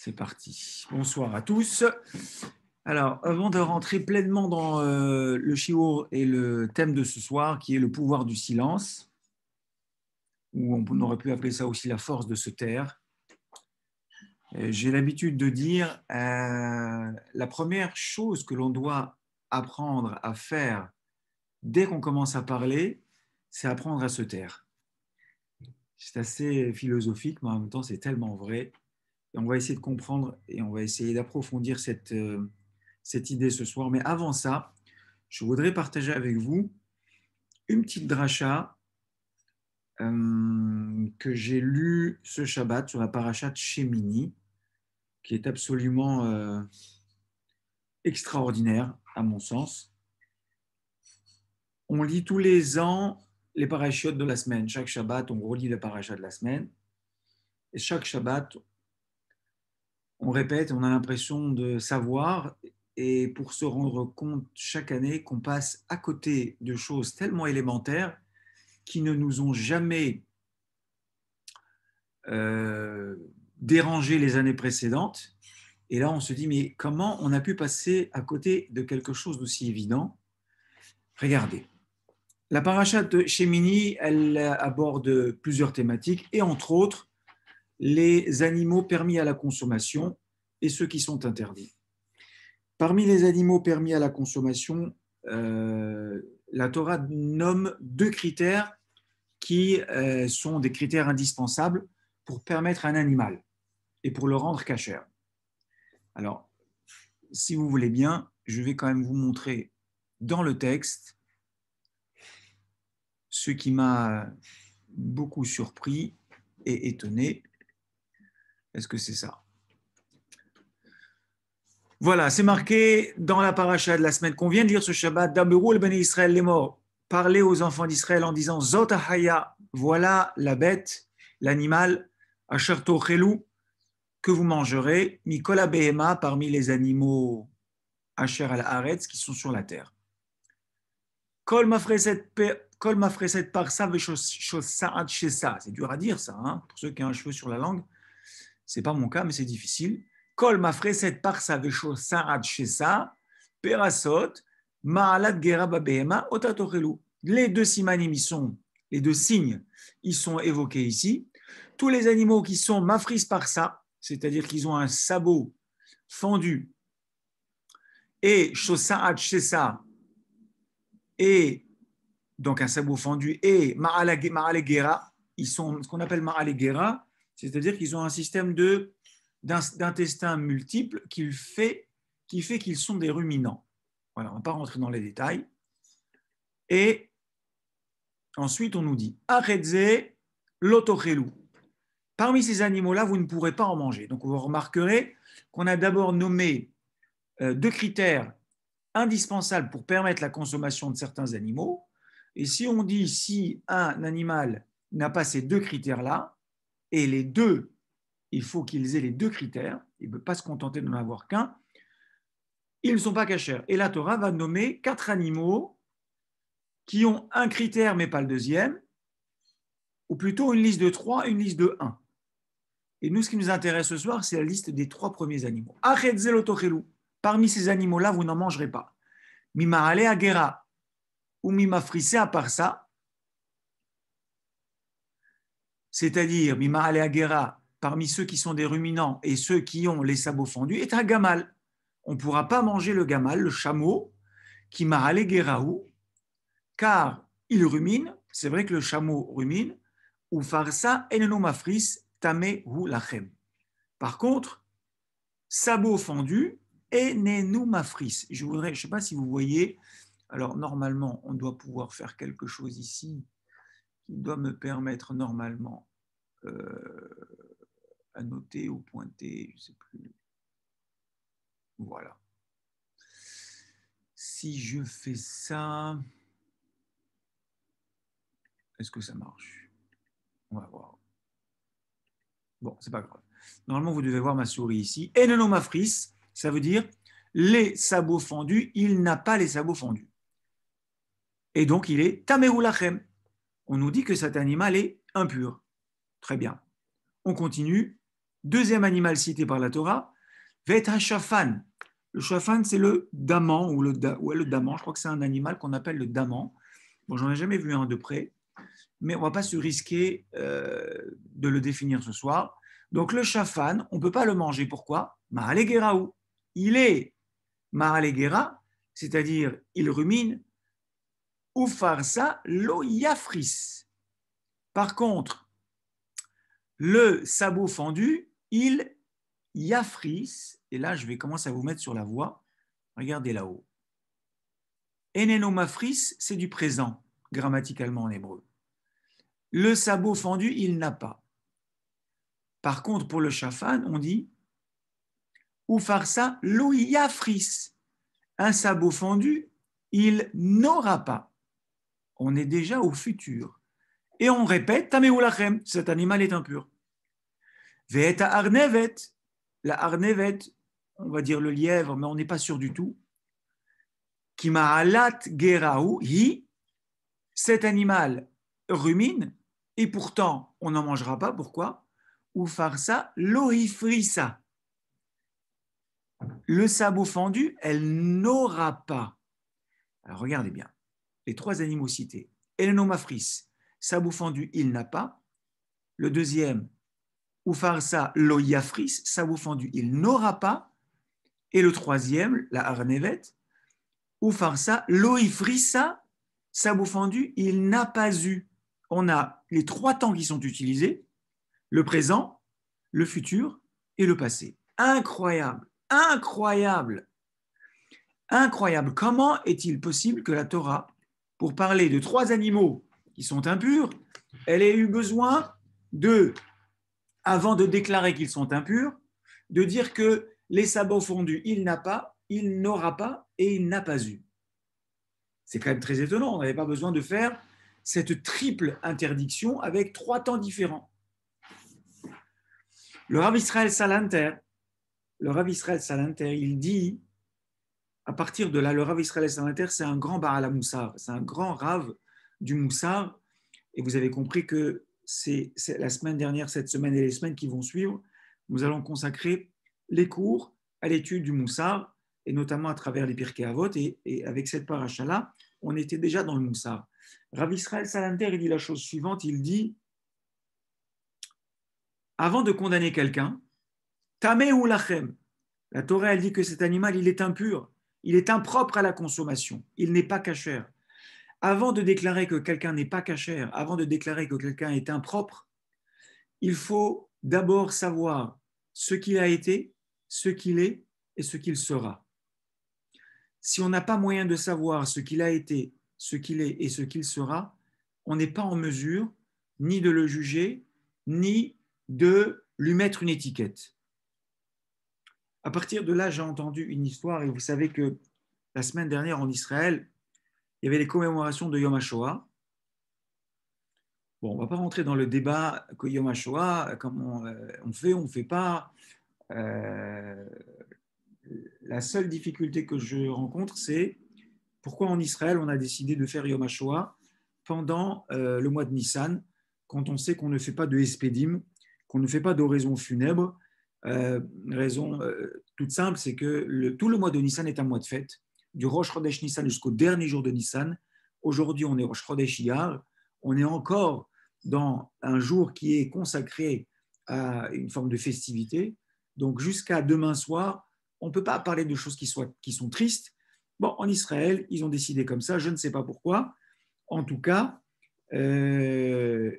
C'est parti. Bonsoir à tous. Alors, avant de rentrer pleinement dans euh, le shiho et le thème de ce soir, qui est le pouvoir du silence, ou on aurait pu appeler ça aussi la force de se taire, euh, j'ai l'habitude de dire euh, la première chose que l'on doit apprendre à faire dès qu'on commence à parler, c'est apprendre à se taire. C'est assez philosophique, mais en même temps, c'est tellement vrai on va essayer de comprendre et on va essayer d'approfondir cette, euh, cette idée ce soir. Mais avant ça, je voudrais partager avec vous une petite dracha euh, que j'ai lue ce Shabbat sur la paracha de Shemini, qui est absolument euh, extraordinaire à mon sens. On lit tous les ans les parachutes de la semaine. Chaque Shabbat, on relit les parachat de la semaine. Et chaque Shabbat, on répète, on a l'impression de savoir et pour se rendre compte chaque année qu'on passe à côté de choses tellement élémentaires qui ne nous ont jamais euh, dérangé les années précédentes. Et là, on se dit, mais comment on a pu passer à côté de quelque chose d'aussi évident Regardez. La paracha de Chemini, elle aborde plusieurs thématiques et entre autres les animaux permis à la consommation et ceux qui sont interdits. Parmi les animaux permis à la consommation, euh, la Torah nomme deux critères qui euh, sont des critères indispensables pour permettre un animal et pour le rendre cachère. Alors, si vous voulez bien, je vais quand même vous montrer dans le texte ce qui m'a beaucoup surpris et étonné. Est-ce que c'est ça Voilà, c'est marqué dans la paracha de la semaine qu'on vient de lire ce Shabbat. Daberu le Israël les morts. Parlez aux enfants d'Israël en disant Zotahaya, voilà la bête, l'animal, que vous mangerez, Nicolas Behema parmi les animaux Asher al aretz qui sont sur la terre. Kol mafreset par ça, c'est dur à dire ça, hein, pour ceux qui ont un cheveu sur la langue c'est pas mon cas, mais c'est difficile. Kol mafreset parsa vesho sarad perasot, ma'alad Les deux sont, les deux signes, ils sont évoqués ici. Tous les animaux qui sont mafris parsa, c'est-à-dire qu'ils ont un sabot fendu, et shosaad et donc un sabot fendu, et maalegera, ils sont ce qu'on appelle maalegera, c'est-à-dire qu'ils ont un système d'intestin multiple qui fait qu'ils sont des ruminants. Voilà, on ne va pas rentrer dans les détails. Et ensuite, on nous dit arrêtez l'autorelou. Parmi ces animaux-là, vous ne pourrez pas en manger. Donc, vous remarquerez qu'on a d'abord nommé euh, deux critères indispensables pour permettre la consommation de certains animaux. Et si on dit si un animal n'a pas ces deux critères-là, et les deux, il faut qu'ils aient les deux critères. Il ne peut pas se contenter de n'en avoir qu'un. Ils ne sont pas cachers. Et la Torah va nommer quatre animaux qui ont un critère mais pas le deuxième, ou plutôt une liste de trois une liste de un. Et nous, ce qui nous intéresse ce soir, c'est la liste des trois premiers animaux. Parmi ces animaux-là, vous n'en mangerez pas. Mima agera ou mima à part ça, c'est-à-dire parmi ceux qui sont des ruminants et ceux qui ont les sabots fendus, est un gamal. On ne pourra pas manger le gamal, le chameau, qui Ma'ale ou car il rumine, c'est vrai que le chameau rumine, ou farsa mafris tame ou lachem. Par contre, sabot fendu, mafris. Je voudrais, je ne sais pas si vous voyez, alors normalement, on doit pouvoir faire quelque chose ici. Il doit me permettre normalement euh, à noter ou pointer, je ne sais plus. Voilà. Si je fais ça, est-ce que ça marche On va voir. Bon, c'est pas grave. Normalement, vous devez voir ma souris ici. Et non, ma frise, ça veut dire les sabots fendus, il n'a pas les sabots fendus. Et donc, il est Tamerulachem on nous dit que cet animal est impur. Très bien. On continue. Deuxième animal cité par la Torah, va être un chafan. Le chafan, c'est le daman, ou le, le daman, je crois que c'est un animal qu'on appelle le daman. Bon, j'en ai jamais vu un de près, mais on va pas se risquer euh, de le définir ce soir. Donc le chafan, on ne peut pas le manger. Pourquoi Il est Mahaleghera, c'est-à-dire il rumine, ou farsa lo yafris. Par contre, le sabot fendu, il yafris. Et là, je vais commencer à vous mettre sur la voie. Regardez là-haut. Enenomafris, c'est du présent, grammaticalement en hébreu. Le sabot fendu, il n'a pas. Par contre, pour le chafan, on dit ou farsa lo yafris. Un sabot fendu, il n'aura pas on est déjà au futur. Et on répète, cet animal est impur. Veta arnevet, la arnevet, on va dire le lièvre, mais on n'est pas sûr du tout. Kima'alat geraou, hi, cet animal rumine, et pourtant on n'en mangera pas, pourquoi Ou farsa Le sabot fendu, elle n'aura pas. regardez bien les trois animaux cités. Elenomaphris, saboufendu, fendu, il n'a pas. Le deuxième, Ufarsa loyafris, saboufendu, il n'aura pas. Et le troisième, la Arnevet, Ufarsa loifrissa, saboufendu, il n'a pas eu. On a les trois temps qui sont utilisés, le présent, le futur et le passé. Incroyable, incroyable, incroyable. Comment est-il possible que la Torah pour parler de trois animaux qui sont impurs, elle a eu besoin de, avant de déclarer qu'ils sont impurs, de dire que les sabots fondus, il n'a pas, il n'aura pas et il n'a pas eu. C'est quand même très étonnant, on n'avait pas besoin de faire cette triple interdiction avec trois temps différents. Le Rav Israël Salanter, le Rav Israël Salanter, il dit à partir de là, le Rav Israël Salanter, c'est un grand bar à la c'est un grand Rav du Moussar. Et vous avez compris que c'est la semaine dernière, cette semaine et les semaines qui vont suivre, nous allons consacrer les cours à l'étude du Moussar, et notamment à travers les Pirkei Avot. Et, et avec cette paracha-là, on était déjà dans le Moussar. Rav Israël Salanter, il dit la chose suivante, il dit, avant de condamner quelqu'un, Tameh ou Lachem, la Torah, elle dit que cet animal, il est impur. Il est impropre à la consommation. Il n'est pas cachère. Avant de déclarer que quelqu'un n'est pas cachère, avant de déclarer que quelqu'un est impropre, il faut d'abord savoir ce qu'il a été, ce qu'il est et ce qu'il sera. Si on n'a pas moyen de savoir ce qu'il a été, ce qu'il est et ce qu'il sera, on n'est pas en mesure ni de le juger, ni de lui mettre une étiquette. À partir de là, j'ai entendu une histoire, et vous savez que la semaine dernière en Israël, il y avait les commémorations de Yom HaShoah. Bon, on ne va pas rentrer dans le débat que Yom HaShoah, comment euh, on fait, on ne fait pas. Euh, la seule difficulté que je rencontre, c'est pourquoi en Israël on a décidé de faire Yom HaShoah pendant euh, le mois de Nissan, quand on sait qu'on ne fait pas de Espédim, qu'on ne fait pas d'oraison funèbre, raison toute simple, c'est que tout le mois de Nissan est un mois de fête, du Rosh Chodesh Nissan jusqu'au dernier jour de Nissan. Aujourd'hui, on est Rosh Chodesh Iyar, on est encore dans un jour qui est consacré à une forme de festivité. Donc jusqu'à demain soir, on ne peut pas parler de choses qui, sont tristes. Bon, en Israël, ils ont décidé comme ça, je ne sais pas pourquoi. En tout cas, euh,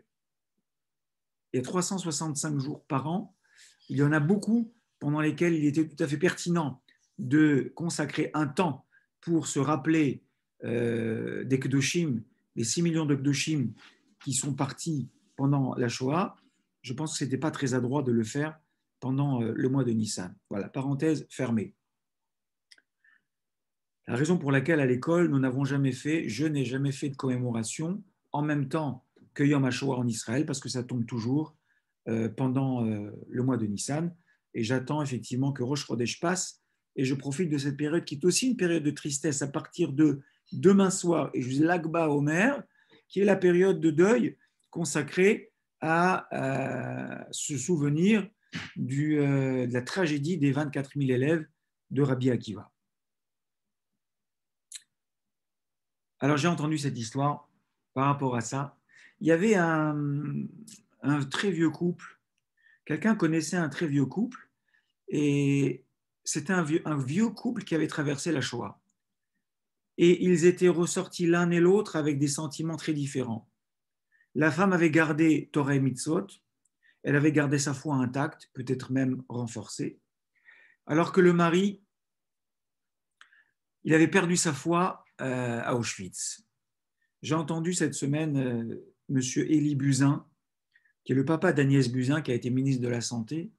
il y a 365 jours par an. Il y en a beaucoup pendant lesquels il était tout à fait pertinent de consacrer un temps pour se rappeler euh, des Kedoshim, les 6 millions de Kedoshim qui sont partis pendant la Shoah, je pense que ce n'était pas très adroit de le faire pendant euh, le mois de Nissan. Voilà, parenthèse fermée. La raison pour laquelle à l'école, nous n'avons jamais fait, je n'ai jamais fait de commémoration en même temps que Yom HaShoah en Israël, parce que ça tombe toujours euh, pendant le mois de Nissan. Et j'attends effectivement que roche Chodesh passe. Et je profite de cette période qui est aussi une période de tristesse à partir de demain soir. Et je vous au Omer, qui est la période de deuil consacrée à euh, se souvenir euh, de la tragédie des 24 000 élèves de Rabbi Akiva. Alors j'ai entendu cette histoire par rapport à ça. Il y avait un très vieux couple Quelqu'un connaissait un très vieux couple et c'était un vieux, couple qui avait traversé la Shoah. Et ils étaient ressortis l'un et l'autre avec des sentiments très différents. La femme avait gardé Torah et Mitzvot, elle avait gardé sa foi intacte, peut-être même renforcée, alors que le mari, il avait perdu sa foi euh, à Auschwitz. J'ai entendu cette semaine euh, M. Elie Buzyn, qui est le papa d'Agnès Buzyn, qui a été ministre de la Santé,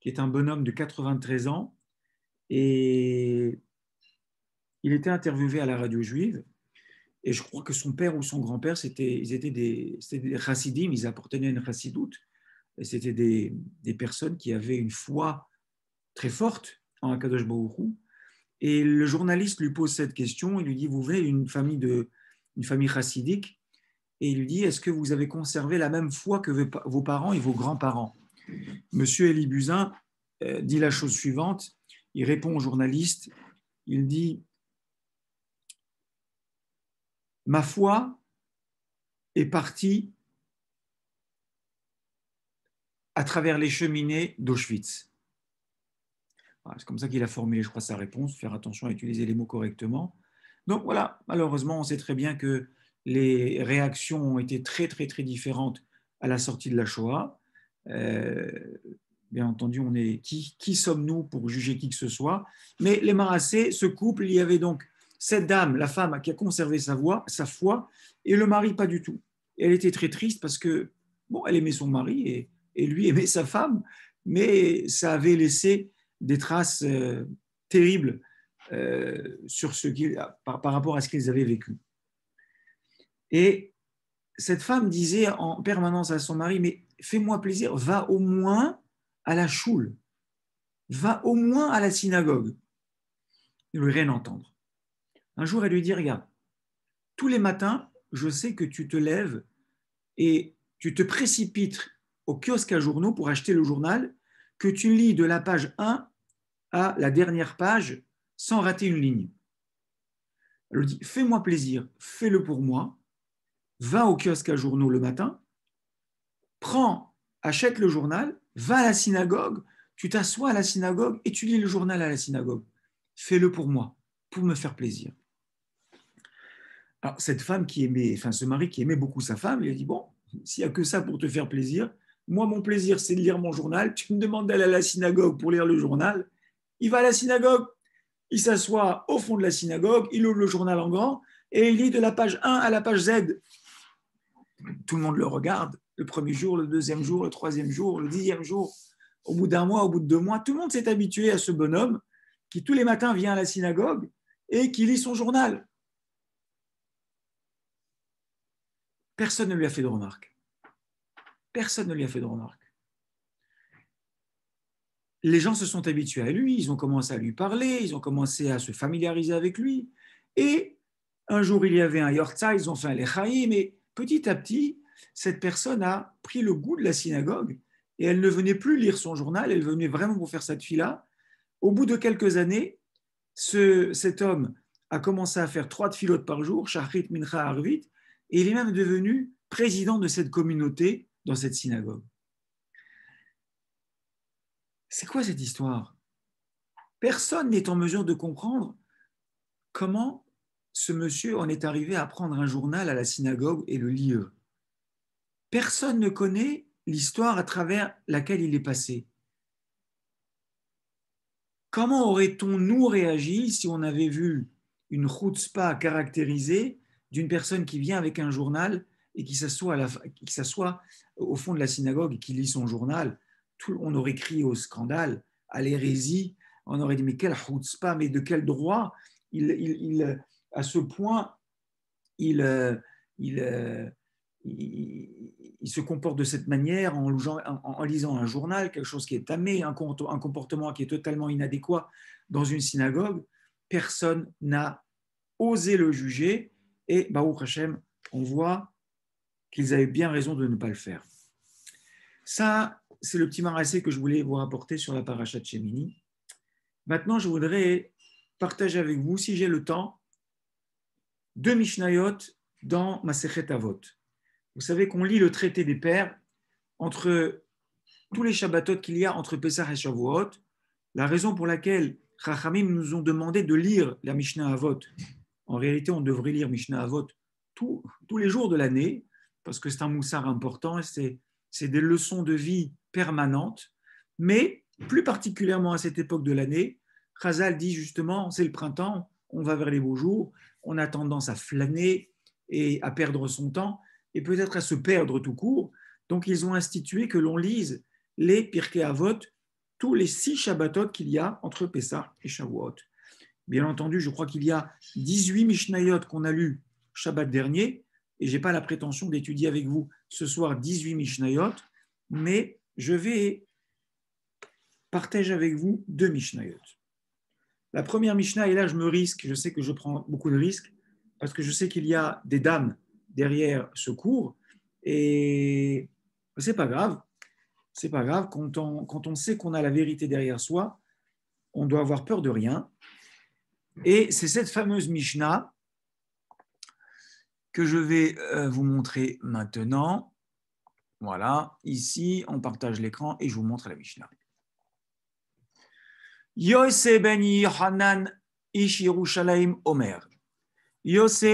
qui est un bonhomme de 93 ans. Et il était interviewé à la radio juive. Et je crois que son père ou son grand-père, c'était, ils étaient des, des chassidim, ils appartenaient à une chassidoute. Et c'était des, personnes qui avaient une foi très forte en Akadosh Baruchou. Et le journaliste lui pose cette question, il lui dit, vous venez d'une famille, de, une famille chassidique et il lui dit Est-ce que vous avez conservé la même foi que vos parents et vos grands-parents Monsieur Elie Buzyn euh, dit la chose suivante il répond au journaliste il dit Ma foi est partie à travers les cheminées d'Auschwitz. C'est comme ça qu'il a formulé, je crois, sa réponse. Faire attention à utiliser les mots correctement. Donc voilà, malheureusement, on sait très bien que les réactions ont été très très très différentes à la sortie de la Shoah. Euh, bien entendu, on est qui, sommes-nous pour juger qui que ce soit Mais les Marassés, ce couple, il y avait donc cette dame, la femme qui a conservé sa voix, sa foi, et le mari pas du tout. elle était très triste parce que bon, elle aimait son mari et, lui aimait sa femme, mais ça avait laissé des traces euh, terribles euh, sur ce par rapport à ce qu'ils avaient vécu. Et cette femme disait en permanence à son mari, mais fais-moi plaisir, va au moins à la choule, va au moins à la synagogue. Il ne rien entendre. Un jour, elle lui dit, regarde, tous les matins, je sais que tu te lèves et tu te précipites au kiosque à journaux pour acheter le journal, que tu lis de la page 1 à la dernière page sans rater une ligne. Elle lui dit, fais-moi plaisir, fais-le pour moi, va au kiosque à journaux le matin, prends, achète le journal, va à la synagogue, tu t'assois à la synagogue et tu lis le journal à la synagogue. Fais-le pour moi, pour me faire plaisir. Alors, cette femme qui aimait, enfin, ce mari qui aimait beaucoup sa femme, il a dit Bon, s'il n'y a que ça pour te faire plaisir, moi, mon plaisir, c'est de lire mon journal. Tu me demandes d'aller à la synagogue pour lire le journal. Il va à la synagogue, il s'assoit au fond de la synagogue, il ouvre le journal en grand et il lit de la page 1 à la page Z tout le monde le regarde, le premier jour, le deuxième jour, le troisième jour, le dixième jour, au bout d'un mois, au bout de deux mois, tout le monde s'est habitué à ce bonhomme qui tous les matins vient à la synagogue et qui lit son journal. Personne ne lui a fait de remarques. Personne ne lui a fait de remarque. Les gens se sont habitués à lui, ils ont commencé à lui parler, ils ont commencé à se familiariser avec lui. Et un jour, il y avait un Yortza, ils ont fait un Lechaïm, et petit à petit, cette personne a pris le goût de la synagogue et elle ne venait plus lire son journal, elle venait vraiment pour faire cette fila. Au bout de quelques années, cet homme a commencé à faire trois filotes par jour, Shachrit Mincha Arvit, et il est même devenu président de cette communauté dans cette synagogue. C'est quoi cette histoire Personne n'est en mesure de comprendre comment ce monsieur en est arrivé à prendre un journal à la synagogue et le lire. Personne ne connaît l'histoire à travers laquelle il est passé. Comment aurait-on nous réagi si on avait vu une chutzpah caractérisée d'une personne qui vient avec un journal et qui s'assoit au fond de la synagogue et qui lit son journal On aurait crié au scandale, à l'hérésie, on aurait dit mais quelle chutzpah, mais de quel droit à ce point, euh, euh, il, se comporte de cette manière en, lisant un journal, quelque chose qui est tamé, un, comportement qui est totalement inadéquat dans une synagogue. Personne n'a osé le juger et Baruch Hashem, on voit qu'ils avaient bien raison de ne pas le faire. Ça, c'est le petit maracé que je voulais vous rapporter sur la paracha de Shemini. Maintenant, je voudrais partager avec vous, si j'ai le temps, deux Mishnayot dans Masechet Avot. Vous savez qu'on lit le traité des pères entre tous les Shabbatot qu'il y a entre Pesach et Shavuot. La raison pour laquelle Chachamim nous ont demandé de lire la Mishnah Avot, en réalité, on devrait lire Mishnah Avot tous les jours de l'année, parce que c'est un moussard important et c'est des leçons de vie permanentes. Mais plus particulièrement à cette époque de l'année, Chazal dit justement, c'est le printemps, on va vers les beaux jours, on a tendance à flâner et à perdre son temps et peut-être à se perdre tout court. Donc ils ont institué que l'on lise les Pirkei Avot tous les six Shabbatot qu'il y a entre Pessah et Shavuot. Bien entendu, je crois qu'il y a 18 Mishnayot qu'on a lus Shabbat dernier, et j'ai pas la prétention d'étudier avec vous ce soir 18 Mishnayot, mais je vais partager avec vous deux Mishnayot. La première Mishnah, et là je me risque, je sais que je prends beaucoup de risques, parce que je sais qu'il y a des dames derrière ce cours, et c'est pas grave, c'est pas grave, quand on, quand on sait qu'on a la vérité derrière soi, on doit avoir peur de rien. Et c'est cette fameuse Mishnah que je vais euh, vous montrer maintenant. Voilà, ici on partage l'écran et je vous montre la Mishnah. Yose, ben Yohanan ish Omer. Yose,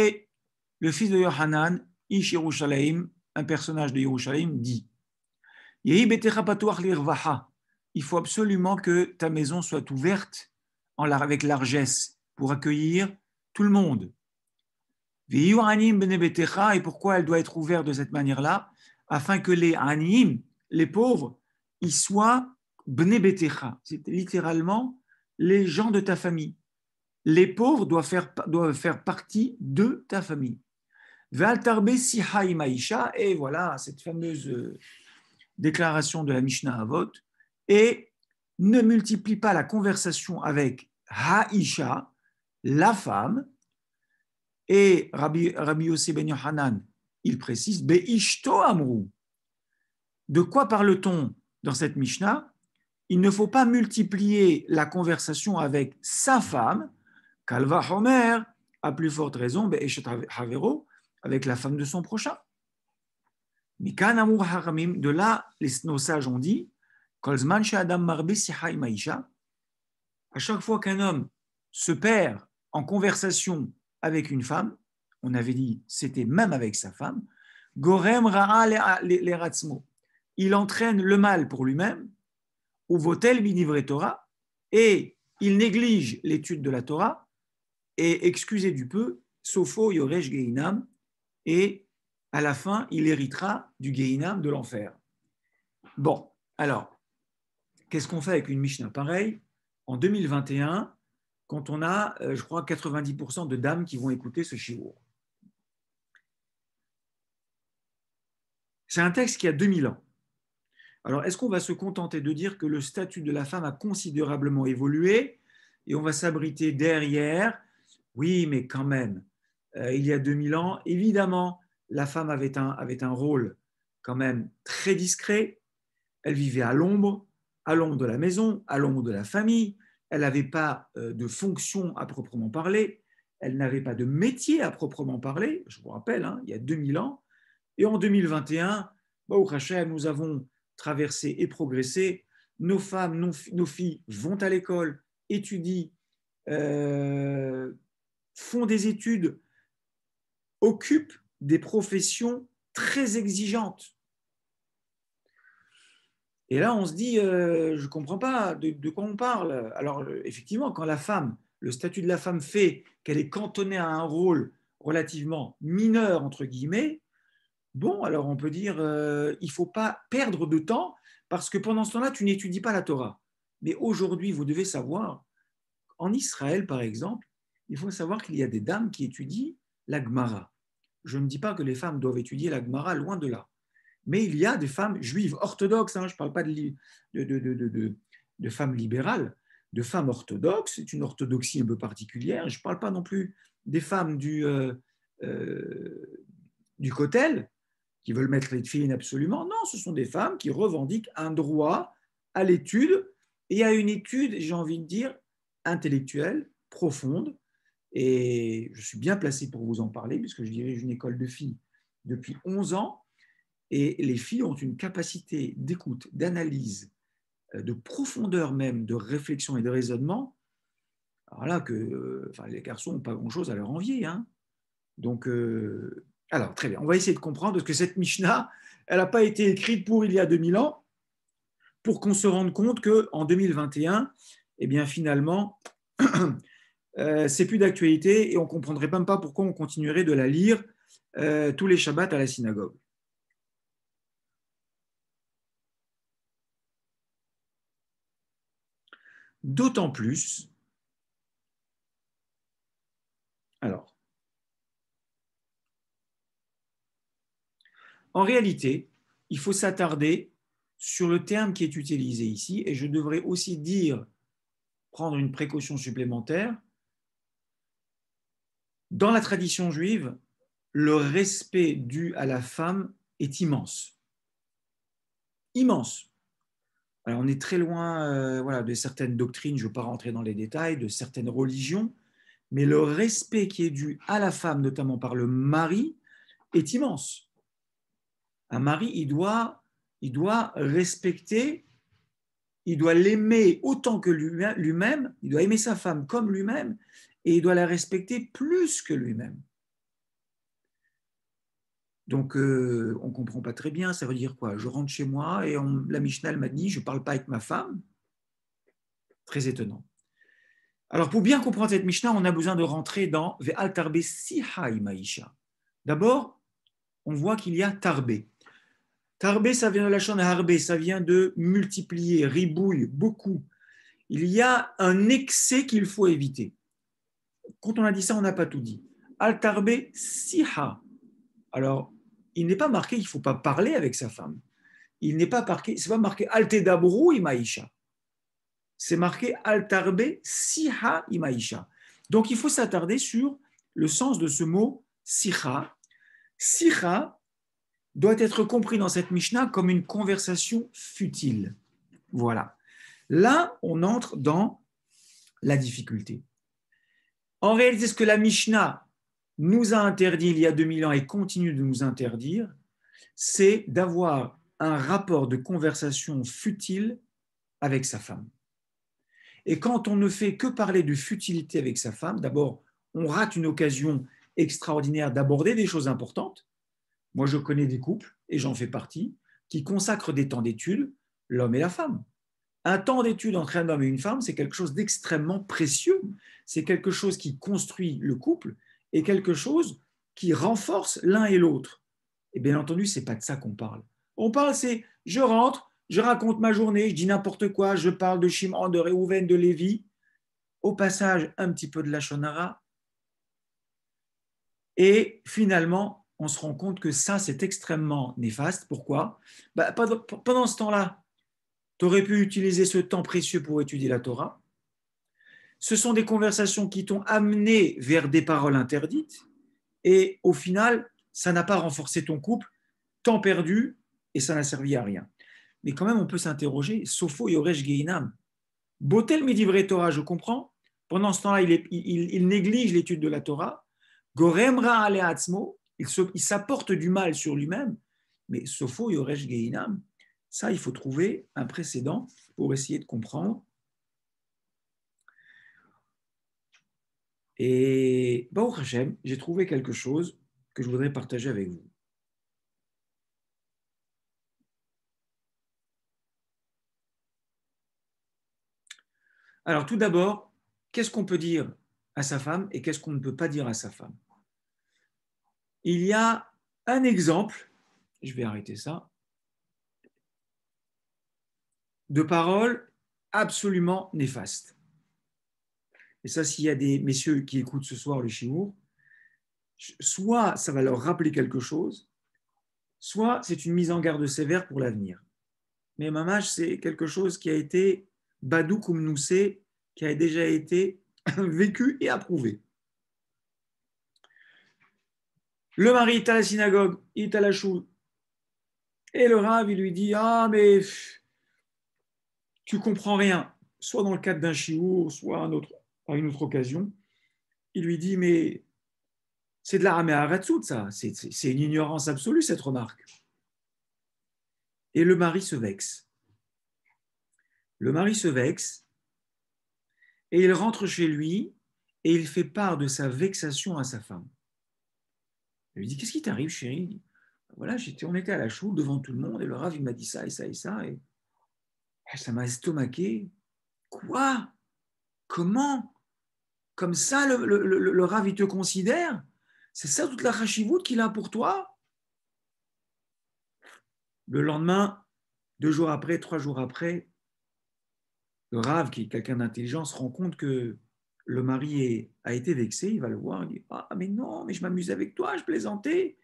le fils de Yohanan, ish un personnage de Yerushalayim, dit Il faut absolument que ta maison soit ouverte avec largesse pour accueillir tout le monde. Et pourquoi elle doit être ouverte de cette manière-là Afin que les hanim, les pauvres, y soient Bnebetecha, c'est littéralement les gens de ta famille. Les pauvres doivent faire, doivent faire partie de ta famille. et voilà cette fameuse euh, déclaration de la Mishnah Avot, et ne multiplie pas la conversation avec Haisha, la femme, et Rabbi, Rabbi Benyohanan, il précise Beishto De quoi parle-t-on dans cette Mishnah il ne faut pas multiplier la conversation avec sa femme, Calva Homer, à plus forte raison, avec la femme de son prochain. Haramim, De là, nos sages ont dit à chaque fois qu'un homme se perd en conversation avec une femme, on avait dit c'était même avec sa femme, Ra'a Il entraîne le mal pour lui-même ou votel minivrer Torah, et il néglige l'étude de la Torah, et excusez du peu, Sopho Yoresh Geinam, et à la fin, il héritera du Geinam de l'enfer. Bon, alors, qu'est-ce qu'on fait avec une Mishnah pareille En 2021, quand on a, euh, je crois, 90% de dames qui vont écouter ce shiur. C'est un texte qui a 2000 ans. Alors, est-ce qu'on va se contenter de dire que le statut de la femme a considérablement évolué et on va s'abriter derrière Oui, mais quand même, euh, il y a 2000 ans, évidemment, la femme avait un, rôle quand même très discret. Elle vivait à l'ombre, à l'ombre de la maison, à l'ombre de la famille. Elle n'avait pas euh, de fonction à proprement parler. Elle n'avait pas de métier à proprement parler. Je vous rappelle, hein, il y a 2000 ans. Et en 2021, bah, au Hachem, nous avons traverser et progresser. Nos femmes, nos, filles vont à l'école, étudient, euh, font des études, occupent des professions très exigeantes. Et là, on se dit, euh, je ne comprends pas de, de, quoi on parle. Alors, effectivement, quand la femme, le statut de la femme fait qu'elle est cantonnée à un rôle relativement mineur, entre guillemets, Bon, alors on peut dire, qu'il euh, il ne faut pas perdre de temps parce que pendant ce temps-là, tu n'étudies pas la Torah. Mais aujourd'hui, vous devez savoir, en Israël par exemple, il faut savoir qu'il y a des dames qui étudient la Gemara. Je ne dis pas que les femmes doivent étudier la Gemara, loin de là. Mais il y a des femmes juives orthodoxes, hein, je ne parle pas de, femmes libérales, de femmes orthodoxes, c'est une orthodoxie un peu particulière. Je ne parle pas non plus des femmes du, euh, euh, du Kotel, qui veulent mettre les filles absolument. Non, ce sont des femmes qui revendiquent un droit à l'étude et à une étude, j'ai envie de dire, intellectuelle, profonde. Et je suis bien placé pour vous en parler puisque je dirige une école de filles depuis 11 ans. Et les filles ont une capacité d'écoute, d'analyse, euh, de profondeur même, de réflexion et de raisonnement. Alors là, que, euh, enfin, les garçons n'ont pas grand-chose à leur envier. Hein. Donc, euh, alors, très bien, on va essayer de comprendre parce que cette Mishnah, elle n'a pas été écrite pour il y a 2000 ans, pour qu'on se rende compte qu'en 2021, eh bien, finalement, euh, c'est plus d'actualité et on ne comprendrait même pas pourquoi on continuerait de la lire euh, tous les Shabbats à la synagogue. D'autant plus, alors, En réalité, il faut s'attarder sur le terme qui est utilisé ici, et je devrais aussi dire, prendre une précaution supplémentaire. Dans la tradition juive, le respect dû à la femme est immense. Immense. on est très loin euh, de certaines doctrines, je ne veux pas rentrer dans les détails, de certaines religions, mais le respect qui est dû à la femme, notamment par le mari, est immense un mari, il doit, respecter, il doit l'aimer autant que lui-même, il doit aimer sa femme comme lui-même, et il doit la respecter plus que lui-même. Donc, euh, on ne comprend pas très bien, ça veut dire quoi Je rentre chez moi et la Mishnah m'a dit, je ne parle pas avec ma femme. Très étonnant. Alors, pour bien comprendre cette Mishnah, on a besoin de rentrer dans Ve'al Tarbe Sihai Maisha. D'abord, on voit qu'il y a Tarbé. Tarbé, ça vient de la chaîne harbe ça vient de multiplier, ribouille, beaucoup. Il y a un excès qu'il faut éviter. Quand on a dit ça, on n'a pas tout dit. al siha. Alors, il n'est pas marqué il ne faut pas parler avec sa femme. Il n'est pas marqué, c'est pas marqué al imaïcha. C'est marqué altarbe siha imaïcha. Donc, il faut s'attarder sur le sens de ce mot siha. Siha, doit être compris dans cette Mishnah comme une conversation futile. Voilà. Là, on entre dans la difficulté. En réalité, ce que la Mishnah nous a interdit il y a 2000 ans et continue de nous interdire, c'est d'avoir un rapport de conversation futile avec sa femme. Et quand on ne fait que parler de futilité avec sa femme, d'abord, on rate une occasion extraordinaire d'aborder des choses importantes, moi, je connais des couples, et j'en fais partie, qui consacrent des temps d'études, l'homme et la femme. Un temps d'étude entre un homme et une femme, c'est quelque chose d'extrêmement précieux. C'est quelque chose qui construit le couple et quelque chose qui renforce l'un et l'autre. Et bien entendu, c'est pas de ça qu'on parle. On parle, c'est je rentre, je raconte ma journée, je dis n'importe quoi, je parle de Shimon, de Réhouven, de Lévi. Au passage, un petit peu de la Shonara. Et finalement, on se rend compte que ça, c'est extrêmement néfaste. Pourquoi bah, Pendant ce temps-là, tu aurais pu utiliser ce temps précieux pour étudier la Torah. Ce sont des conversations qui t'ont amené vers des paroles interdites. Et au final, ça n'a pas renforcé ton couple, temps perdu, et ça n'a servi à rien. Mais quand même, on peut s'interroger, Sopho Yoresh Geinam, Botel Medivre Torah, je comprends. Pendant ce temps-là, il, néglige l'étude de la Torah. Goremra Aleatzmo, il, s'apporte du mal sur lui-même, mais Sopho Yoresh Geinam, ça, il faut trouver un précédent pour essayer de comprendre. Et Baruch j'ai trouvé quelque chose que je voudrais partager avec vous. Alors tout d'abord, qu'est-ce qu'on peut dire à sa femme et qu'est-ce qu'on ne peut pas dire à sa femme il y a un exemple, je vais arrêter ça, de paroles absolument néfastes. Et ça, s'il y a des messieurs qui écoutent ce soir le chimour soit ça va leur rappeler quelque chose, soit c'est une mise en garde sévère pour l'avenir. Mais Mamash, c'est quelque chose qui a été nous sait, qui a déjà été vécu et approuvé. Le mari est à la synagogue, il est à la chou, Et le rave, il lui dit Ah, mais tu comprends rien. Soit dans le cadre d'un chiour, soit à une autre occasion. Il lui dit Mais c'est de la Ratsout, ça. C'est une ignorance absolue, cette remarque. Et le mari se vexe. Le mari se vexe et il rentre chez lui et il fait part de sa vexation à sa femme il lui dit Qu'est-ce qui t'arrive, chérie Voilà, j'étais, on était à la choule devant tout le monde et le Rav, il m'a dit ça et ça et ça. Et ah, ça m'a estomaqué. Quoi Comment Comme ça, le, le, il te considère C'est ça toute la rachivoute qu'il a pour toi Le lendemain, deux jours après, trois jours après, le Rav, qui est quelqu'un d'intelligent, se rend compte que le mari a été vexé, il va le voir, il dit Ah, mais non, mais je m'amusais avec toi, je plaisantais.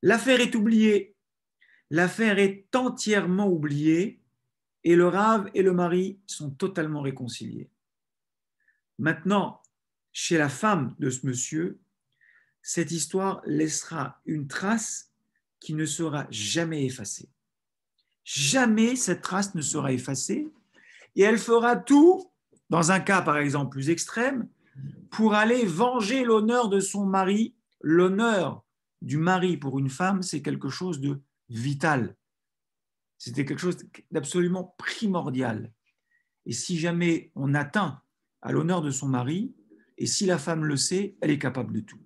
L'affaire est oubliée. L'affaire est entièrement oubliée et le rave et le mari sont totalement réconciliés. Maintenant, chez la femme de ce monsieur, cette histoire laissera une trace qui ne sera jamais effacée. Jamais cette trace ne sera effacée et elle fera tout dans un cas par exemple plus extrême, pour aller venger l'honneur de son mari, l'honneur du mari pour une femme, c'est quelque chose de vital. C'était quelque chose d'absolument primordial. Et si jamais on atteint à l'honneur de son mari, et si la femme le sait, elle est capable de tout.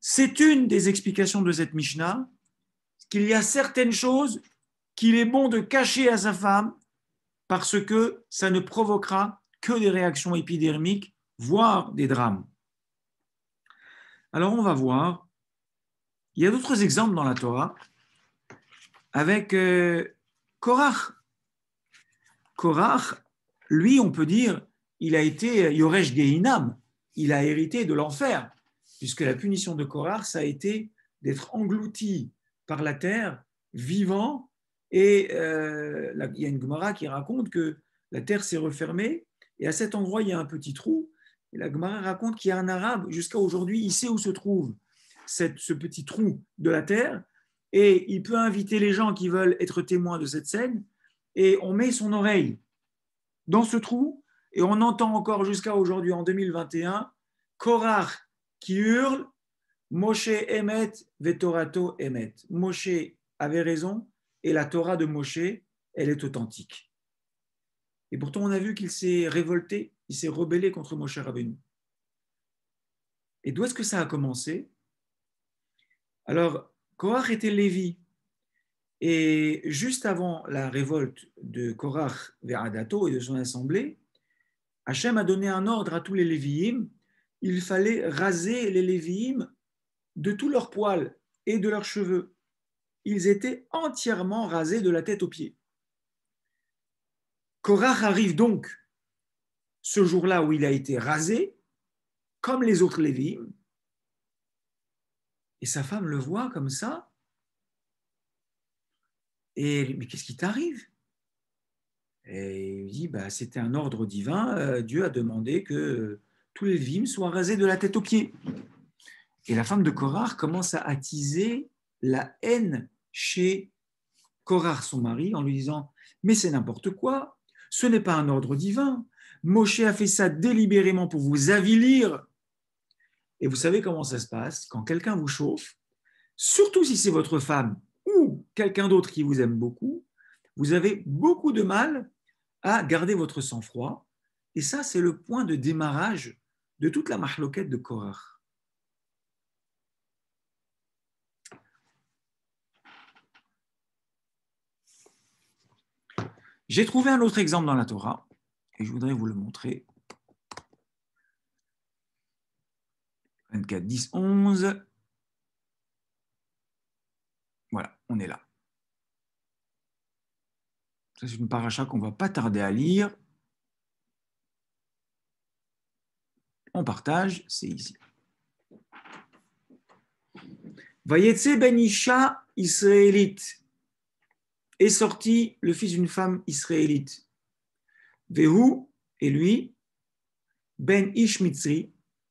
C'est une des explications de cette Mishnah, qu'il y a certaines choses qu'il est bon de cacher à sa femme parce que ça ne provoquera que des réactions épidermiques, voire des drames. Alors on va voir, il y a d'autres exemples dans la Torah avec euh, Korach. Korach, lui, on peut dire, il a été Yoresh Geinam, il a hérité de l'enfer, puisque la punition de Korach, ça a été d'être englouti par la terre, vivant et euh, il y a une Gemara qui raconte que la terre s'est refermée et à cet endroit, il y a un petit trou. Et la Gemara raconte qu'il y a un arabe, jusqu'à aujourd'hui, il sait où se trouve ce petit trou de la terre et il peut inviter les gens qui veulent être témoins de cette scène et on met son oreille dans ce trou et on entend encore jusqu'à aujourd'hui, en 2021, Korar qui hurle Moshe Emet, Vetorato Emet. Moshe avait raison et la Torah de Moshe, elle est authentique. Et pourtant, on a vu qu'il s'est révolté, il s'est rebellé contre Moshe Rabbeinu. Et d'où est-ce que ça a commencé Alors, Korach était Lévi. Et juste avant la révolte de Korach vers Adato et de son assemblée, Hachem a donné un ordre à tous les Lévi'im. Il fallait raser les Lévi'im de tous leurs poils et de leurs cheveux ils étaient entièrement rasés de la tête aux pieds. Korach arrive donc ce jour-là où il a été rasé, comme les autres Lévim, et sa femme le voit comme ça, et mais qu'est-ce qui t'arrive Et il dit, bah, c'était un ordre divin, euh, Dieu a demandé que tous les Lévim soient rasés de la tête aux pieds. Et la femme de Korach commence à attiser la haine chez Korar, son mari, en lui disant Mais c'est n'importe quoi, ce n'est pas un ordre divin. Moshe a fait ça délibérément pour vous avilir. Et vous savez comment ça se passe quand quelqu'un vous chauffe, surtout si c'est votre femme ou quelqu'un d'autre qui vous aime beaucoup, vous avez beaucoup de mal à garder votre sang-froid. Et ça, c'est le point de démarrage de toute la mahloquette de Korach. J'ai trouvé un autre exemple dans la Torah, et je voudrais vous le montrer. 24, 10, 11. Voilà, on est là. Ça, c'est une paracha qu'on ne va pas tarder à lire. On partage, c'est ici. Vayetse ben Isha israélite est sorti le fils d'une femme israélite. et lui, Ben Ish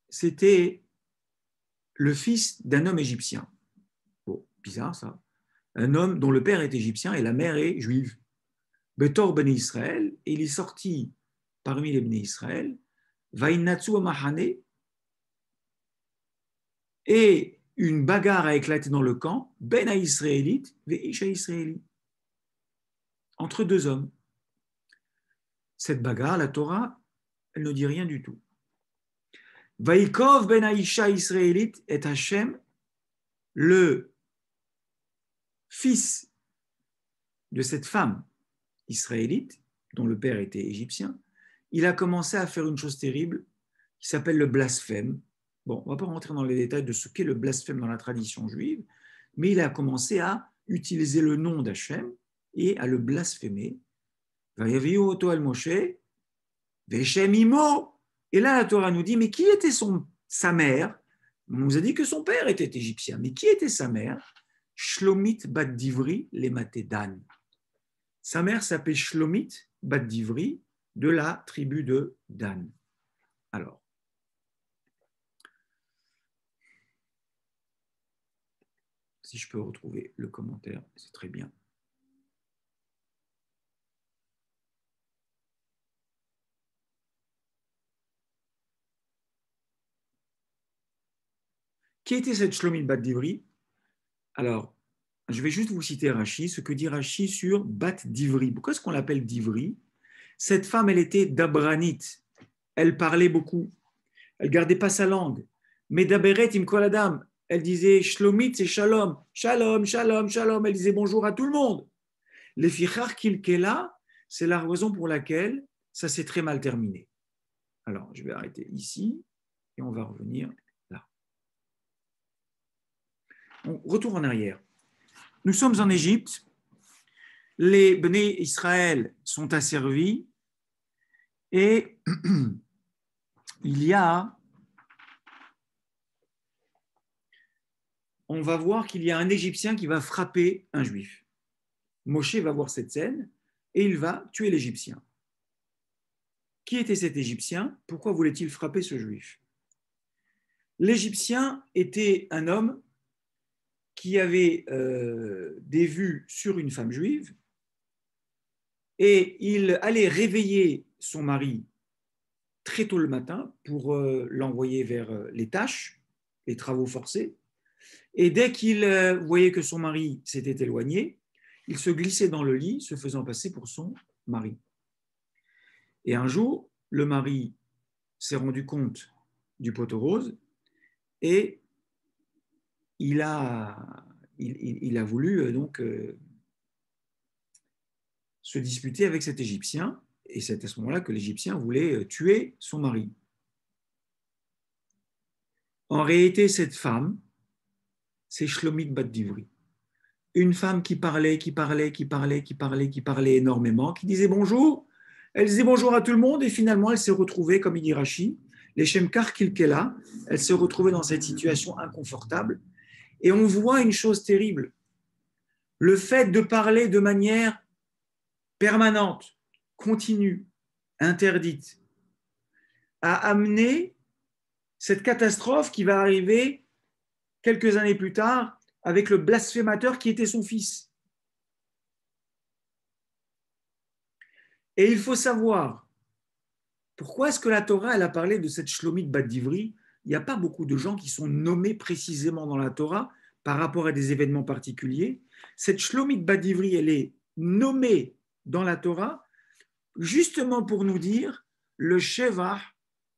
c'était le fils d'un homme égyptien. Bon, bizarre ça. Un homme dont le père est égyptien et la mère est juive. Betor ben Israël, et il est sorti parmi les bénis Israël, Vainatsu et une bagarre a éclaté dans le camp, Ben israëlite Israélite, Isha Israélite entre deux hommes. Cette bagarre, la Torah, elle ne dit rien du tout. Vaikov ben Aïcha israélite est Hachem, le fils de cette femme israélite, dont le père était égyptien, il a commencé à faire une chose terrible qui s'appelle le blasphème. Bon, on ne va pas rentrer dans les détails de ce qu'est le blasphème dans la tradition juive, mais il a commencé à utiliser le nom d'Hachem et à le blasphémer. Et là, la Torah nous dit, mais qui était son, sa mère On nous a dit que son père était égyptien, mais qui était sa mère Shlomit Bat Divri Dan. Sa mère s'appelait Shlomit Bat Divri de la tribu de Dan. Alors, si je peux retrouver le commentaire, c'est très bien. Qui était cette Shlomit Bat Divri Alors, je vais juste vous citer Rachi, ce que dit Rachi sur Bat Divri. Pourquoi est-ce qu'on l'appelle Divri Cette femme, elle était d'Abranite. Elle parlait beaucoup. Elle gardait pas sa langue. Mais la dame elle disait Shlomit, c'est shalom. Shalom, shalom, shalom. Elle disait bonjour à tout le monde. Les fichar kilkela, c'est la raison pour laquelle ça s'est très mal terminé. Alors, je vais arrêter ici et on va revenir Retour en arrière. Nous sommes en Égypte. Les Bné Israël sont asservis. Et il y a. On va voir qu'il y a un Égyptien qui va frapper un Juif. Moshe va voir cette scène et il va tuer l'Égyptien. Qui était cet Égyptien Pourquoi voulait-il frapper ce Juif L'Égyptien était un homme qui avait euh, des vues sur une femme juive, et il allait réveiller son mari très tôt le matin pour euh, l'envoyer vers euh, les tâches, les travaux forcés. Et dès qu'il voyait que son mari s'était éloigné, il se glissait dans le lit, se faisant passer pour son mari. Et un jour, le mari s'est rendu compte du poteau rose et il a, voulu euh, donc euh, se disputer avec cet Égyptien, et c'est à ce moment-là que l'Égyptien voulait euh, tuer son mari. En réalité, cette femme, c'est Shlomit Badivri. Une femme qui parlait, qui parlait, qui parlait, qui parlait, qui parlait énormément, qui disait bonjour. Elle disait bonjour à tout le monde et finalement, elle s'est retrouvée, comme il dit Rashi, les Shemkar Kilkela, elle s'est retrouvée dans cette situation inconfortable et on voit une chose terrible. Le fait de parler de manière permanente, continue, interdite, a amené cette catastrophe qui va arriver quelques années plus tard avec le blasphémateur qui était son fils. Et il faut savoir pourquoi est-ce que la Torah a parlé de cette Shlomit Divri il n'y a pas beaucoup de gens qui sont nommés précisément dans la Torah par rapport à des événements particuliers. Cette Shlomit Badivri, elle est nommée dans la Torah justement pour nous dire le Sheva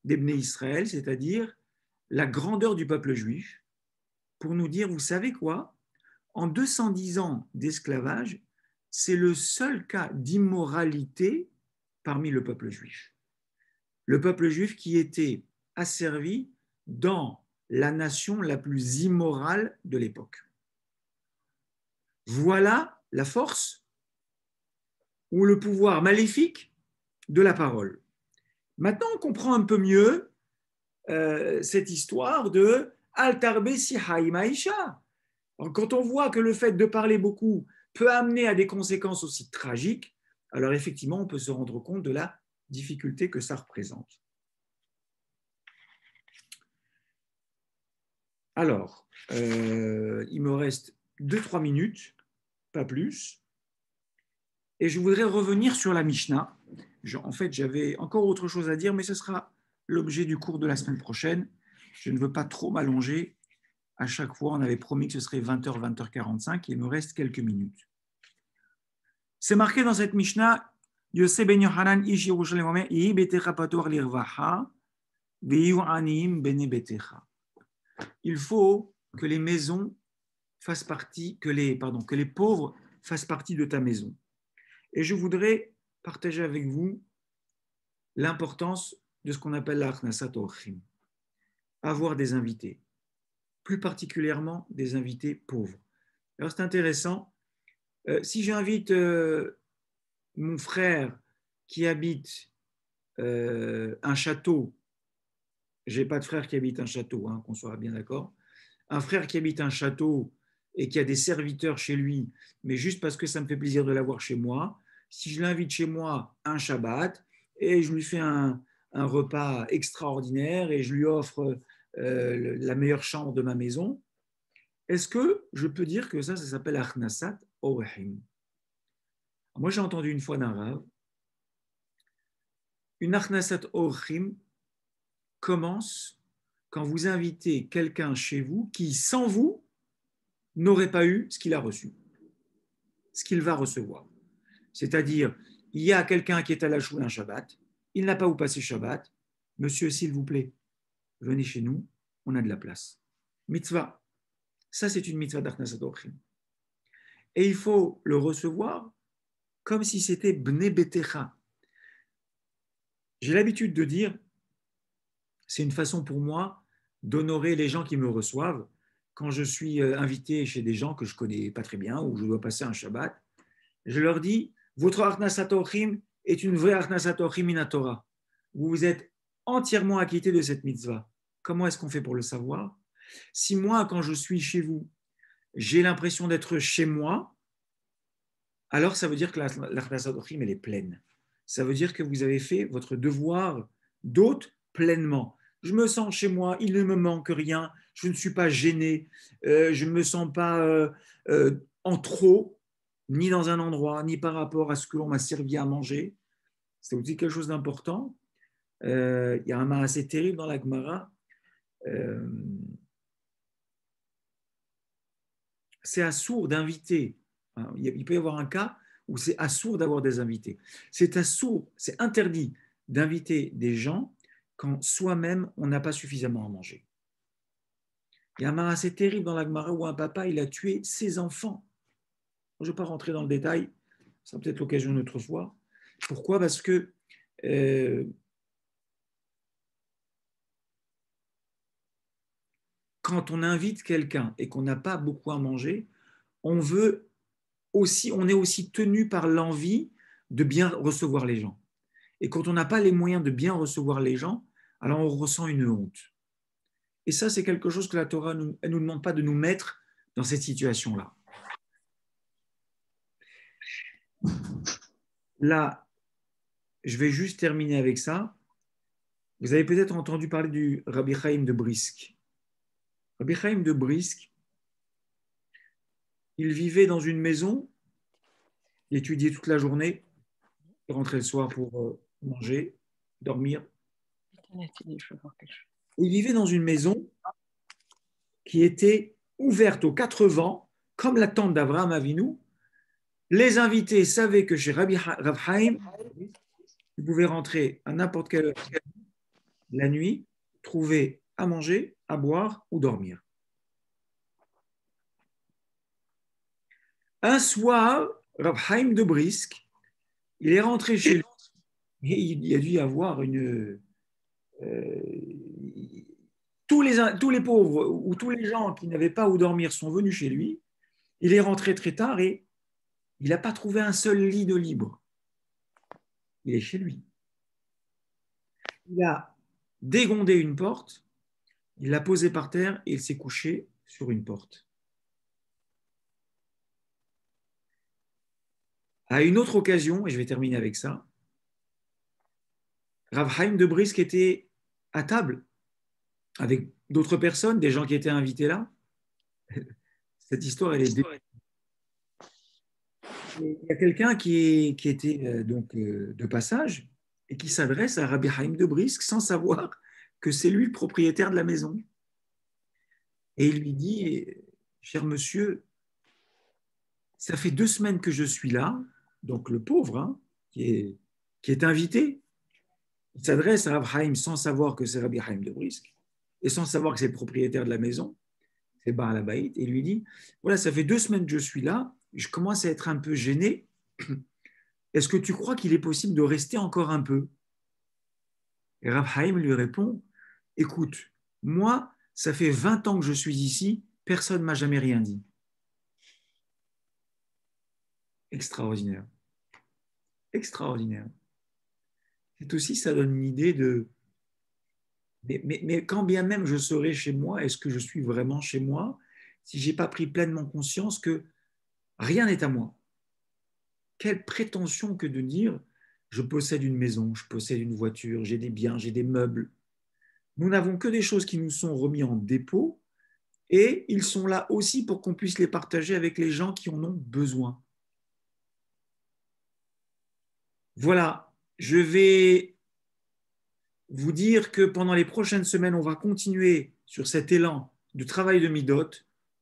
d'Ebné Israël, c'est-à-dire la grandeur du peuple juif, pour nous dire, vous savez quoi En 210 ans d'esclavage, c'est le seul cas d'immoralité parmi le peuple juif. Le peuple juif qui était asservi dans la nation la plus immorale de l'époque. Voilà la force ou le pouvoir maléfique de la parole. Maintenant, on comprend un peu mieux euh, cette histoire de Altarbe Maisha. Quand on voit que le fait de parler beaucoup peut amener à des conséquences aussi tragiques, alors effectivement, on peut se rendre compte de la difficulté que ça représente. Alors, euh, il me reste 2-3 minutes, pas plus. Et je voudrais revenir sur la Mishnah. en fait, j'avais encore autre chose à dire, mais ce sera l'objet du cours de la semaine prochaine. Je ne veux pas trop m'allonger. À chaque fois, on avait promis que ce serait 20h, 20h45. Et il me reste quelques minutes. C'est marqué dans cette Mishnah Yosef ben Yohanan ish l'irvaha, anim bene betecha il faut que les maisons fassent partie, que les, que les pauvres fassent partie de ta maison. Et je voudrais partager avec vous l'importance de ce qu'on appelle l'arnasat avoir des invités, plus particulièrement des invités pauvres. Alors c'est intéressant, euh, si j'invite euh, mon frère qui habite euh, un château j'ai pas de frère qui habite un château, hein, qu'on soit bien d'accord. Un frère qui habite un château et qui a des serviteurs chez lui, mais juste parce que ça me fait plaisir de l'avoir chez moi, si je l'invite chez moi un Shabbat et je lui fais un, repas extraordinaire et je lui offre euh, la meilleure chambre de ma maison, est-ce que je peux dire que ça, ça s'appelle Achnasat Orahim Moi, j'ai entendu une fois d'un rave, une Achnasat Orahim, commence quand vous invitez quelqu'un chez vous qui, sans vous, n'aurait pas eu ce qu'il a reçu, ce qu'il va recevoir. C'est-à-dire, il y a quelqu'un qui est à la choule un Shabbat, il n'a pas où passer Shabbat. Monsieur, s'il vous plaît, venez chez nous, on a de la place. Mitzvah. Ça, c'est une mitzvah d'Arnasadokrim. Et il faut le recevoir comme si c'était Bnebetecha. J'ai l'habitude de dire c'est une façon pour moi d'honorer les gens qui me reçoivent. Quand je suis euh, invité chez des gens que je connais pas très bien ou je dois passer un Shabbat, je leur dis votre Arnasat est une vraie in Torah. Vous vous êtes entièrement acquitté de cette mitzvah. Comment est-ce qu'on fait pour le savoir Si moi, quand je suis chez vous, j'ai l'impression d'être chez moi, alors ça veut dire que l'Arnasat elle est pleine. Ça veut dire que vous avez fait votre devoir d'hôte pleinement je me sens chez moi, il ne me manque rien, je ne suis pas gêné, euh, je ne me sens pas euh, euh, en trop, ni dans un endroit, ni par rapport à ce que l'on m'a servi à manger. C'est aussi quelque chose d'important. Il y a un mal assez terrible dans la Gemara. c'est assourd d'inviter. Il peut y avoir un cas où c'est assourd d'avoir des invités. C'est assourd, c'est interdit d'inviter des gens quand soi-même, on n'a pas suffisamment à manger. Il y a un marin assez terrible dans l'Agmara où un papa, il a tué ses enfants. Je ne vais pas rentrer dans le détail, ça sera peut-être l'occasion une autre fois. Pourquoi Parce que euh, quand on invite quelqu'un et qu'on n'a pas beaucoup à manger, on veut aussi, on est aussi tenu par l'envie de bien recevoir les gens. Et quand on n'a pas les moyens de bien recevoir les gens, alors on ressent une honte. Et ça, c'est quelque chose que la Torah ne nous, demande pas de nous mettre dans cette situation-là. Là, je vais juste terminer avec ça. Vous avez peut-être entendu parler du Rabbi Chaim de Brisk. Rabbi Chaim de Brisk, il vivait dans une maison, il étudiait toute la journée, il rentrait le soir pour euh, manger, dormir, il vivait dans une maison qui était ouverte aux quatre vents, comme la tente d'Abraham Avinou. Les invités savaient que chez Rabbi Ravhaim, ils pouvaient rentrer à n'importe quelle heure la nuit, trouver à manger, à boire ou dormir. Un soir, Rabhaim de Brisk, il est rentré chez lui et il y a dû avoir une, euh, tous, les, tous les pauvres ou tous les gens qui n'avaient pas où dormir sont venus chez lui. Il est rentré très tard et il n'a pas trouvé un seul lit de libre. Il est chez lui. Il a dégondé une porte, il l'a posée par terre et il s'est couché sur une porte. À une autre occasion, et je vais terminer avec ça, Rav de brisque était à table avec d'autres personnes, des gens qui étaient invités là. Cette histoire, elle est. Il y a quelqu'un qui, était euh, donc euh, de passage et qui s'adresse à Rabbi Haïm de Brisk sans savoir que c'est lui le propriétaire de la maison. Et il lui dit, cher monsieur, ça fait deux semaines que je suis là, donc le pauvre hein, qui est invité, il s'adresse à Abraham sans savoir que c'est Rabbi Haïm de Brisk et sans savoir que c'est le propriétaire de la maison, c'est Bar Abaït, et lui dit Voilà, ça fait deux semaines que je suis là, je commence à être un peu gêné. Est-ce que tu crois qu'il est possible de rester encore un peu Et lui répond Écoute, moi, ça fait 20 ans que je suis ici, personne ne m'a jamais rien dit. Extraordinaire. Extraordinaire c'est aussi, ça donne une idée de... Mais, mais, quand bien même je serai chez moi, est-ce que je suis vraiment chez moi si je n'ai pas pris pleinement conscience que rien n'est à moi Quelle prétention que de dire je possède une maison, je possède une voiture, j'ai des biens, j'ai des meubles. Nous n'avons que des choses qui nous sont remises en dépôt et ils sont là aussi pour qu'on puisse les partager avec les gens qui en ont besoin. Voilà je vais vous dire que pendant les prochaines semaines, on va continuer sur cet élan du travail de Midot.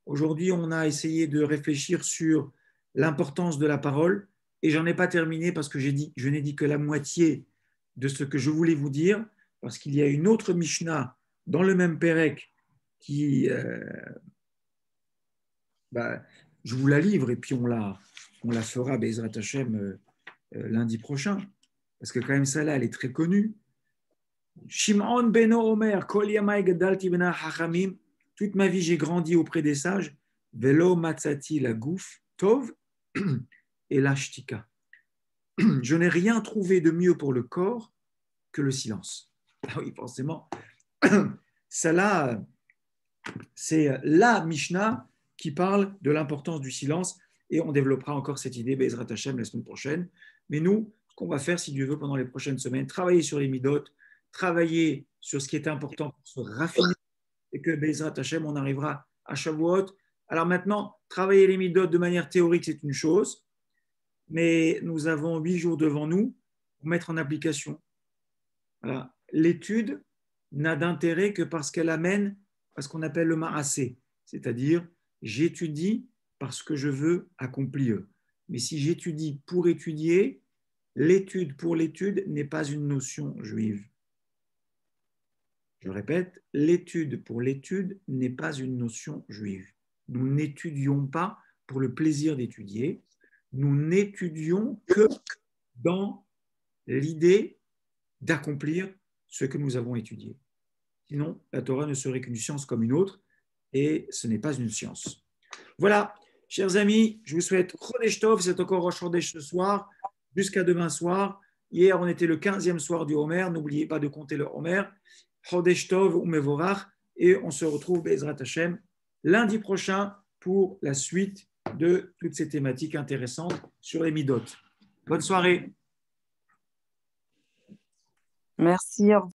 Aujourd'hui, on a essayé de réfléchir sur l'importance de la parole et j'en ai pas terminé parce que je n'ai dit que la moitié de ce que je voulais vous dire parce qu'il y a une autre Mishnah dans le même Pérec qui, euh, bah, je vous la livre et puis on la, on la fera, Bezrat Hachem euh, euh, lundi prochain parce que quand même celle-là, elle est très connue. Shimon ben Omer, Kol yamai gadalti ben hachamim, toute ma vie j'ai grandi auprès des sages, velo matzati la gouf, tov et l'Ashtika Je n'ai rien trouvé de mieux pour le corps que le silence. Ah oui, forcément. Celle-là, c'est la Mishnah qui parle de l'importance du silence et on développera encore cette idée, Bezrat Hashem, la semaine prochaine. Mais nous, qu'on va faire, si Dieu veut, pendant les prochaines semaines, travailler sur les midotes, travailler sur ce qui est important pour se raffiner et que Bezrat Hachem, on arrivera à Shavuot. Alors maintenant, travailler les midotes de manière théorique, c'est une chose, mais nous avons huit jours devant nous pour mettre en application. L'étude n'a d'intérêt que parce qu'elle amène à ce qu'on appelle le maracé, c'est-à-dire j'étudie parce que je veux accomplir. Mais si j'étudie pour étudier, l'étude pour l'étude n'est pas une notion juive. Je répète, l'étude pour l'étude n'est pas une notion juive. Nous n'étudions pas pour le plaisir d'étudier, nous n'étudions que dans l'idée d'accomplir ce que nous avons étudié. Sinon, la Torah ne serait qu'une science comme une autre, et ce n'est pas une science. Voilà, chers amis, je vous souhaite Chodesh c'est encore ce soir jusqu'à demain soir. Hier, on était le 15e soir du Homer. N'oubliez pas de compter le Homer. Chodesh Tov ou Et on se retrouve, Bezrat Hashem, lundi prochain pour la suite de toutes ces thématiques intéressantes sur les Midot. Bonne soirée. Merci.